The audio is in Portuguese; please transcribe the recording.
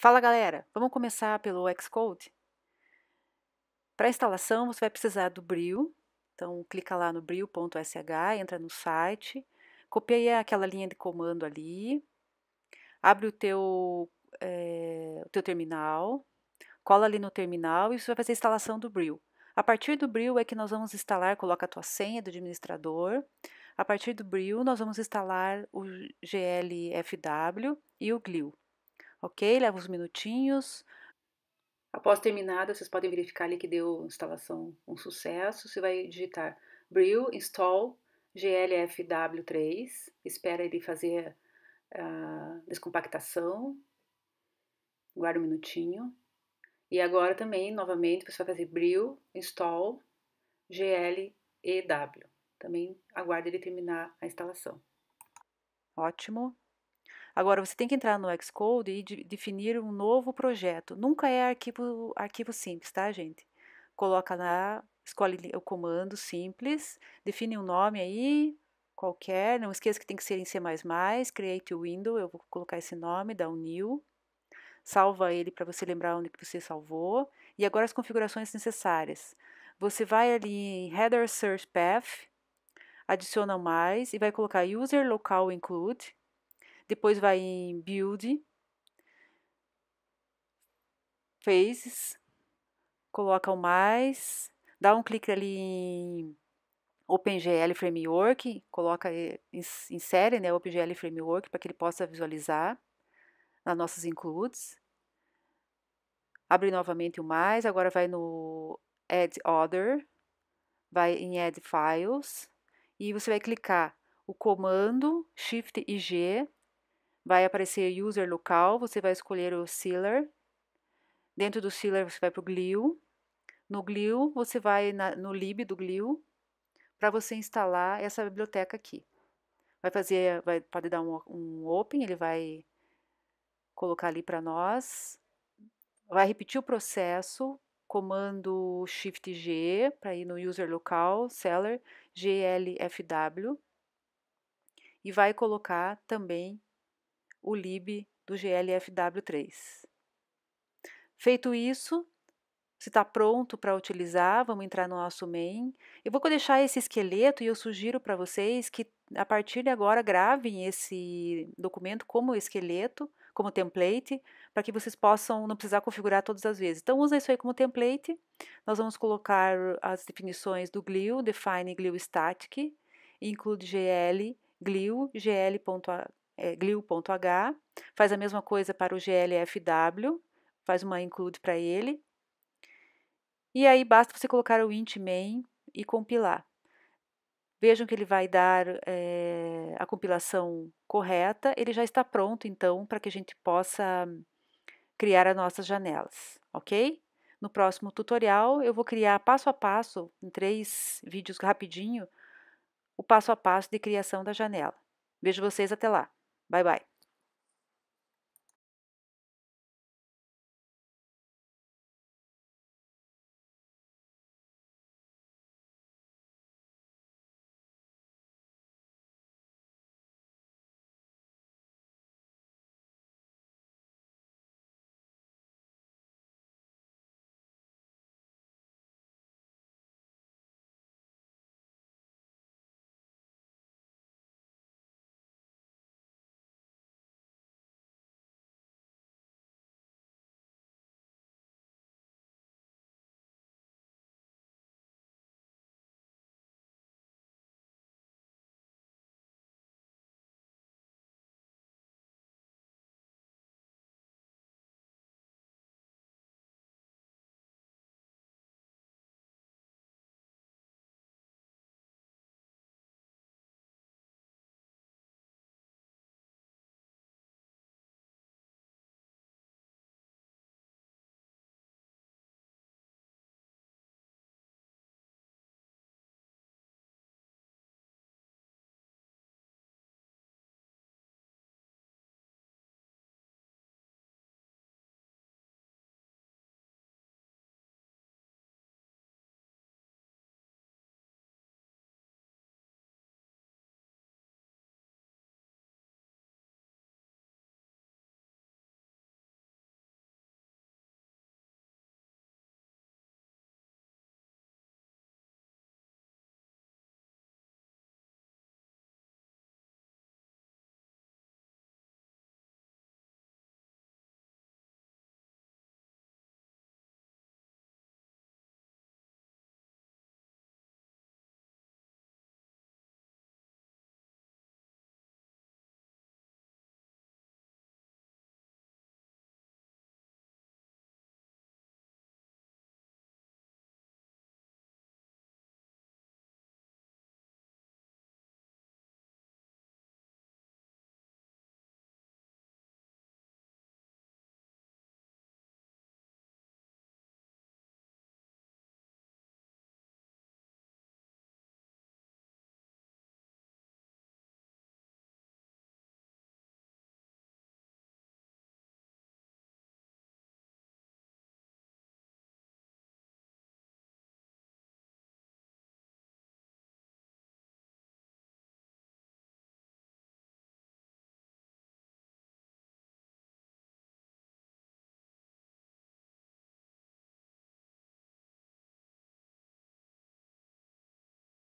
Fala galera, vamos começar pelo Xcode? Para instalação, você vai precisar do Brio, então clica lá no brio.sh, entra no site, copia aquela linha de comando ali, abre o teu, é, o teu terminal, cola ali no terminal e você vai fazer a instalação do Brio. A partir do Brio é que nós vamos instalar, coloca a tua senha do administrador. A partir do Brio, nós vamos instalar o GLFW e o Glue ok? Leva uns minutinhos. Após terminado, vocês podem verificar ali que deu instalação um sucesso. Você vai digitar brew install glfw3, espera ele fazer a ah, descompactação, guarda um minutinho. E agora também, novamente, você vai fazer brew install glew. Também aguarda ele terminar a instalação. Ótimo. Agora, você tem que entrar no Xcode e de, definir um novo projeto. Nunca é arquivo, arquivo simples, tá, gente? Coloca lá, escolhe o comando simples, define um nome aí, qualquer. Não esqueça que tem que ser em C++, Create Window, eu vou colocar esse nome, dá um New. Salva ele para você lembrar onde que você salvou. E agora as configurações necessárias. Você vai ali em Header Search Path, adiciona mais e vai colocar User Local Include depois vai em Build, Phases, coloca o mais, dá um clique ali em OpenGL Framework, coloca, eh, insere né, OpenGL Framework para que ele possa visualizar nas nossas includes. Abre novamente o mais, agora vai no Add Other, vai em Add Files, e você vai clicar o comando Shift e G Vai aparecer user local, você vai escolher o sealer. Dentro do sealer você vai para o Glio. No Glio, você vai na, no lib do Glio para você instalar essa biblioteca aqui. Vai fazer, vai, pode dar um, um open, ele vai colocar ali para nós. Vai repetir o processo, comando Shift G para ir no user local, seller, GLFW. E vai colocar também o lib do GLFW3. Feito isso, se está pronto para utilizar, vamos entrar no nosso main. Eu vou deixar esse esqueleto e eu sugiro para vocês que a partir de agora gravem esse documento como esqueleto, como template, para que vocês possam não precisar configurar todas as vezes. Então usa isso aí como template. Nós vamos colocar as definições do glue, define glue static, include gl, glue, gl.h é, glio.h, faz a mesma coisa para o glfw, faz uma include para ele. E aí basta você colocar o int main e compilar. Vejam que ele vai dar é, a compilação correta, ele já está pronto então para que a gente possa criar as nossas janelas, ok? No próximo tutorial eu vou criar passo a passo, em três vídeos rapidinho, o passo a passo de criação da janela. Vejo vocês até lá! Bye bye.